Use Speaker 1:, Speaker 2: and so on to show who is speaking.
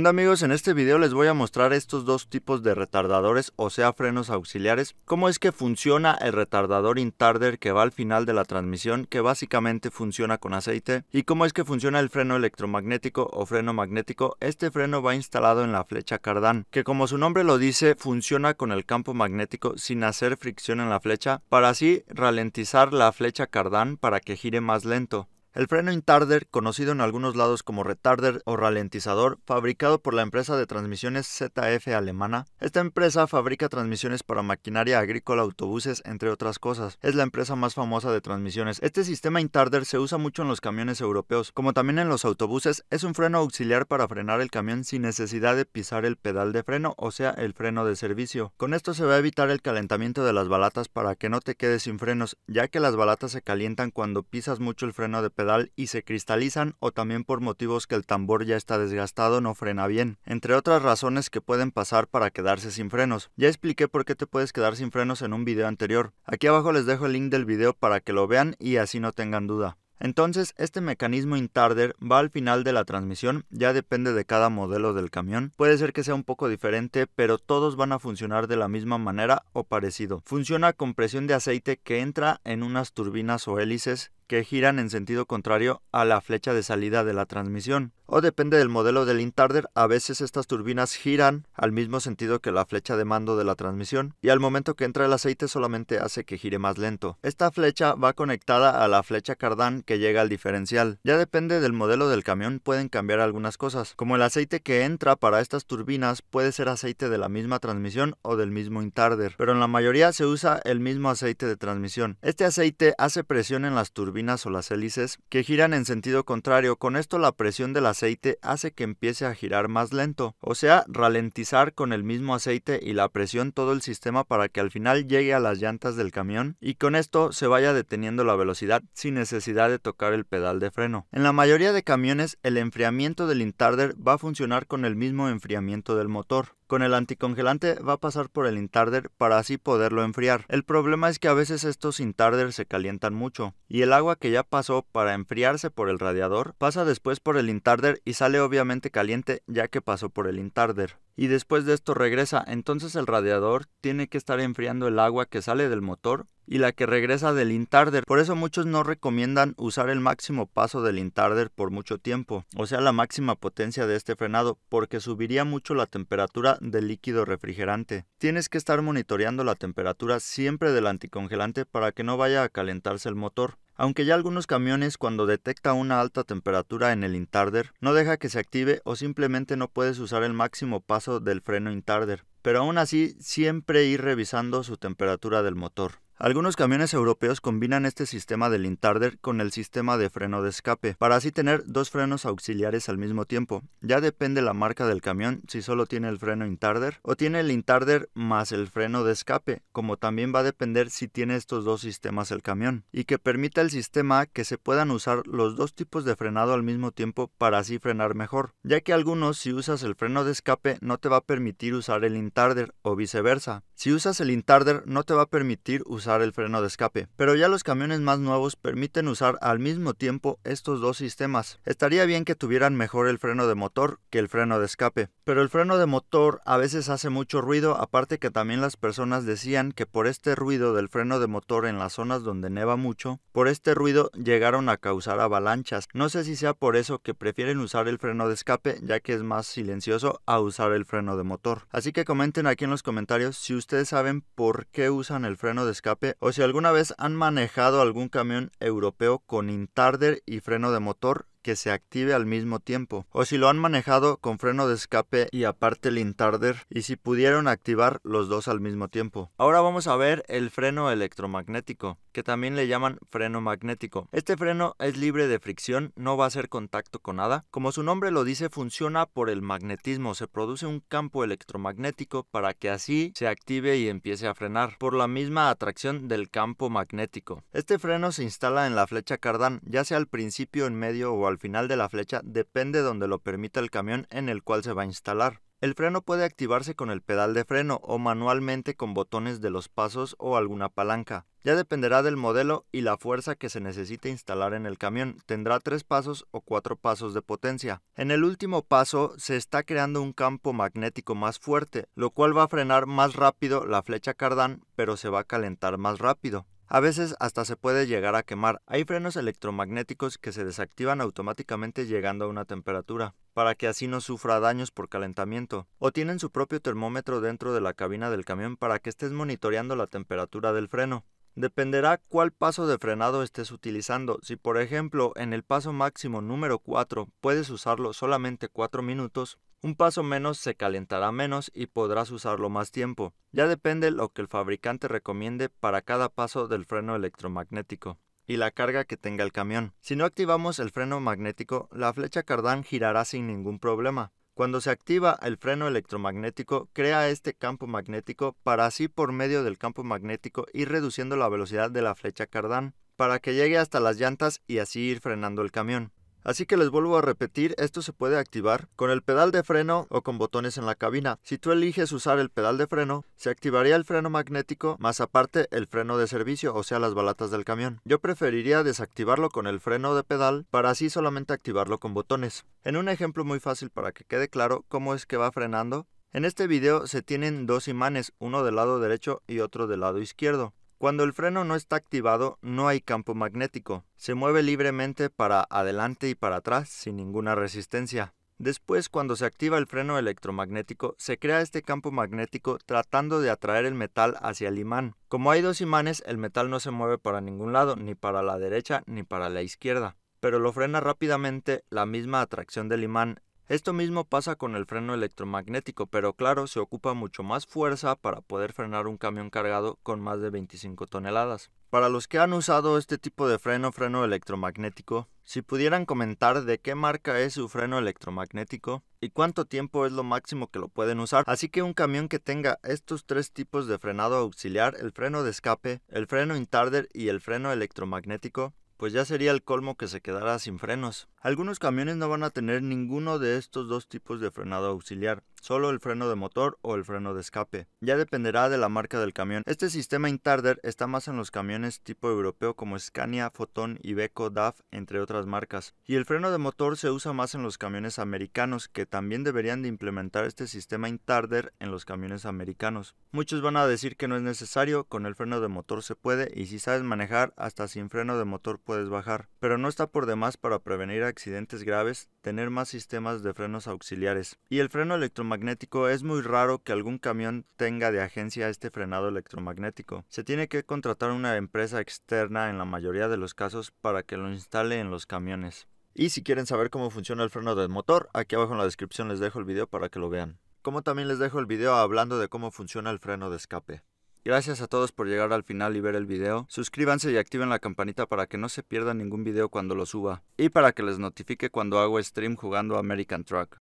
Speaker 1: ¿Qué amigos? En este video les voy a mostrar estos dos tipos de retardadores, o sea frenos auxiliares, cómo es que funciona el retardador intarder que va al final de la transmisión, que básicamente funciona con aceite, y cómo es que funciona el freno electromagnético o freno magnético. Este freno va instalado en la flecha cardán, que como su nombre lo dice, funciona con el campo magnético sin hacer fricción en la flecha, para así ralentizar la flecha cardán para que gire más lento. El freno Intarder, conocido en algunos lados como retarder o ralentizador, fabricado por la empresa de transmisiones ZF alemana, esta empresa fabrica transmisiones para maquinaria agrícola, autobuses, entre otras cosas. Es la empresa más famosa de transmisiones. Este sistema Intarder se usa mucho en los camiones europeos, como también en los autobuses, es un freno auxiliar para frenar el camión sin necesidad de pisar el pedal de freno, o sea, el freno de servicio. Con esto se va a evitar el calentamiento de las balatas para que no te quedes sin frenos, ya que las balatas se calientan cuando pisas mucho el freno de pedal y se cristalizan o también por motivos que el tambor ya está desgastado no frena bien, entre otras razones que pueden pasar para quedarse sin frenos. Ya expliqué por qué te puedes quedar sin frenos en un video anterior. Aquí abajo les dejo el link del video para que lo vean y así no tengan duda. Entonces, este mecanismo intarder va al final de la transmisión, ya depende de cada modelo del camión. Puede ser que sea un poco diferente, pero todos van a funcionar de la misma manera o parecido. Funciona con presión de aceite que entra en unas turbinas o hélices que giran en sentido contrario a la flecha de salida de la transmisión. O depende del modelo del intarder, a veces estas turbinas giran al mismo sentido que la flecha de mando de la transmisión y al momento que entra el aceite solamente hace que gire más lento. Esta flecha va conectada a la flecha cardán que llega al diferencial. Ya depende del modelo del camión pueden cambiar algunas cosas, como el aceite que entra para estas turbinas puede ser aceite de la misma transmisión o del mismo intarder, pero en la mayoría se usa el mismo aceite de transmisión. Este aceite hace presión en las turbinas o las hélices que giran en sentido contrario. Con esto la presión del aceite hace que empiece a girar más lento, o sea, ralentizar con el mismo aceite y la presión todo el sistema para que al final llegue a las llantas del camión y con esto se vaya deteniendo la velocidad sin necesidad de tocar el pedal de freno. En la mayoría de camiones el enfriamiento del intarder va a funcionar con el mismo enfriamiento del motor. Con el anticongelante va a pasar por el intarder para así poderlo enfriar. El problema es que a veces estos intarder se calientan mucho y el agua que ya pasó para enfriarse por el radiador pasa después por el intarder y sale obviamente caliente ya que pasó por el intarder y después de esto regresa, entonces el radiador tiene que estar enfriando el agua que sale del motor y la que regresa del intarder. Por eso muchos no recomiendan usar el máximo paso del intarder por mucho tiempo, o sea la máxima potencia de este frenado, porque subiría mucho la temperatura del líquido refrigerante. Tienes que estar monitoreando la temperatura siempre del anticongelante para que no vaya a calentarse el motor. Aunque ya algunos camiones cuando detecta una alta temperatura en el intarder, no deja que se active o simplemente no puedes usar el máximo paso del freno intarder, pero aún así siempre ir revisando su temperatura del motor. Algunos camiones europeos combinan este sistema del Intarder con el sistema de freno de escape, para así tener dos frenos auxiliares al mismo tiempo. Ya depende la marca del camión si solo tiene el freno intarder o tiene el intarder más el freno de escape, como también va a depender si tiene estos dos sistemas el camión, y que permita el sistema que se puedan usar los dos tipos de frenado al mismo tiempo para así frenar mejor, ya que algunos si usas el freno de escape no te va a permitir usar el intarder o viceversa. Si usas el intarder no te va a permitir usar el freno de escape, pero ya los camiones más nuevos permiten usar al mismo tiempo estos dos sistemas. Estaría bien que tuvieran mejor el freno de motor que el freno de escape, pero el freno de motor a veces hace mucho ruido, aparte que también las personas decían que por este ruido del freno de motor en las zonas donde neva mucho, por este ruido llegaron a causar avalanchas. No sé si sea por eso que prefieren usar el freno de escape, ya que es más silencioso a usar el freno de motor. Así que comenten aquí en los comentarios si ustedes saben por qué usan el freno de escape o si alguna vez han manejado algún camión europeo con intarder y freno de motor que se active al mismo tiempo, o si lo han manejado con freno de escape y aparte lintarder, y si pudieron activar los dos al mismo tiempo. Ahora vamos a ver el freno electromagnético, que también le llaman freno magnético. Este freno es libre de fricción, no va a hacer contacto con nada. Como su nombre lo dice, funciona por el magnetismo, se produce un campo electromagnético para que así se active y empiece a frenar, por la misma atracción del campo magnético. Este freno se instala en la flecha cardán, ya sea al principio, en medio o al al final de la flecha depende donde lo permita el camión en el cual se va a instalar. El freno puede activarse con el pedal de freno o manualmente con botones de los pasos o alguna palanca. Ya dependerá del modelo y la fuerza que se necesite instalar en el camión. Tendrá tres pasos o cuatro pasos de potencia. En el último paso se está creando un campo magnético más fuerte, lo cual va a frenar más rápido la flecha cardán, pero se va a calentar más rápido. A veces hasta se puede llegar a quemar. Hay frenos electromagnéticos que se desactivan automáticamente llegando a una temperatura, para que así no sufra daños por calentamiento. O tienen su propio termómetro dentro de la cabina del camión para que estés monitoreando la temperatura del freno. Dependerá cuál paso de frenado estés utilizando. Si por ejemplo en el paso máximo número 4 puedes usarlo solamente 4 minutos, un paso menos se calentará menos y podrás usarlo más tiempo. Ya depende lo que el fabricante recomiende para cada paso del freno electromagnético y la carga que tenga el camión. Si no activamos el freno magnético, la flecha cardán girará sin ningún problema. Cuando se activa el freno electromagnético, crea este campo magnético para así por medio del campo magnético ir reduciendo la velocidad de la flecha cardán para que llegue hasta las llantas y así ir frenando el camión. Así que les vuelvo a repetir, esto se puede activar con el pedal de freno o con botones en la cabina. Si tú eliges usar el pedal de freno, se activaría el freno magnético más aparte el freno de servicio, o sea las balatas del camión. Yo preferiría desactivarlo con el freno de pedal para así solamente activarlo con botones. En un ejemplo muy fácil para que quede claro cómo es que va frenando, en este video se tienen dos imanes, uno del lado derecho y otro del lado izquierdo. Cuando el freno no está activado, no hay campo magnético. Se mueve libremente para adelante y para atrás sin ninguna resistencia. Después, cuando se activa el freno electromagnético, se crea este campo magnético tratando de atraer el metal hacia el imán. Como hay dos imanes, el metal no se mueve para ningún lado, ni para la derecha ni para la izquierda, pero lo frena rápidamente la misma atracción del imán esto mismo pasa con el freno electromagnético, pero claro, se ocupa mucho más fuerza para poder frenar un camión cargado con más de 25 toneladas. Para los que han usado este tipo de freno, freno electromagnético, si pudieran comentar de qué marca es su freno electromagnético y cuánto tiempo es lo máximo que lo pueden usar. Así que un camión que tenga estos tres tipos de frenado auxiliar, el freno de escape, el freno intarder y el freno electromagnético, pues ya sería el colmo que se quedara sin frenos. Algunos camiones no van a tener ninguno de estos dos tipos de frenado auxiliar, solo el freno de motor o el freno de escape. Ya dependerá de la marca del camión. Este sistema Intarder está más en los camiones tipo europeo como Scania, Photon, Iveco, DAF, entre otras marcas. Y el freno de motor se usa más en los camiones americanos, que también deberían de implementar este sistema Intarder en los camiones americanos. Muchos van a decir que no es necesario, con el freno de motor se puede y si sabes manejar, hasta sin freno de motor puedes bajar. Pero no está por demás para prevenir accidentes graves, tener más sistemas de frenos auxiliares. Y el freno electromagnético electromagnético es muy raro que algún camión tenga de agencia este frenado electromagnético. Se tiene que contratar una empresa externa en la mayoría de los casos para que lo instale en los camiones. Y si quieren saber cómo funciona el freno del motor, aquí abajo en la descripción les dejo el video para que lo vean. Como también les dejo el video hablando de cómo funciona el freno de escape. Gracias a todos por llegar al final y ver el video. Suscríbanse y activen la campanita para que no se pierda ningún video cuando lo suba. Y para que les notifique cuando hago stream jugando American Truck.